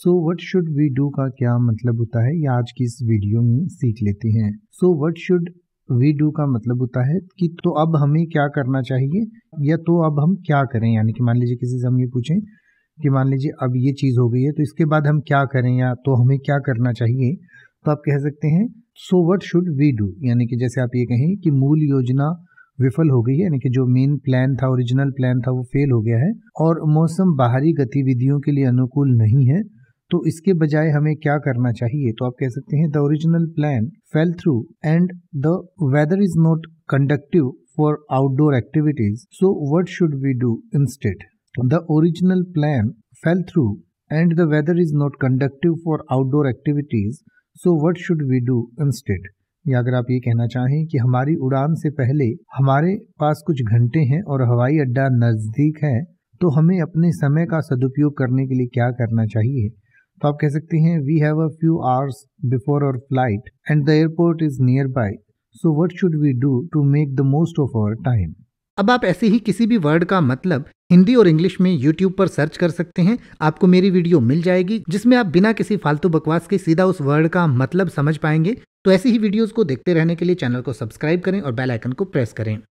so what should we do का क्या मतलब होता है या आज की इस वीडियो में सीख लेते हैं so what should we do का मतलब होता है कि तो अब हमें क्या करना चाहिए या तो अब हम क्या करें यानी कि मान लीजिए किसी से हम ये पूछें कि मान लीजिए अब ये चीज़ हो गई है तो इसके बाद हम क्या करें या तो हमें क्या करना चाहिए तो आप कह सकते हैं so what should we do यानी कि जैसे आप ये कहें कि मूल योजना विफल हो गई है यानी कि जो मेन प्लान था ओरिजिनल प्लान था वो फेल हो गया है और मौसम बाहरी गतिविधियों के लिए अनुकूल नहीं है तो इसके बजाय हमें क्या करना चाहिए तो आप कह सकते हैं the original plan fell through and the weather is not conductive for outdoor activities so what should we do instead the original plan fell through and the weather is not conductive for outdoor activities so what should we do instead या अगर आप ये कहना चाहें कि हमारी उड़ान से पहले हमारे पास कुछ घंटे हैं और हवाई अड्डा नज़दीक है तो हमें अपने समय का सदुपयोग करने के लिए क्या करना चाहिए तो आप कह सकते हैं we have a few hours before our flight and the airport is nearby so what should we do to make the most of our time अब आप ऐसे ही किसी भी वर्ड का मतलब हिंदी और इंग्लिश में यूट्यूब पर सर्च कर सकते हैं आपको मेरी वीडियो मिल जाएगी जिसमें आप बिना किसी फालतू बकवास के सीधा उस वर्ड का मतलब समझ पाएंगे तो ऐसी ही वीडियोस को देखते रहने के लिए चैनल को सब्सक्राइब करें और बेल आइकन को प्रेस करें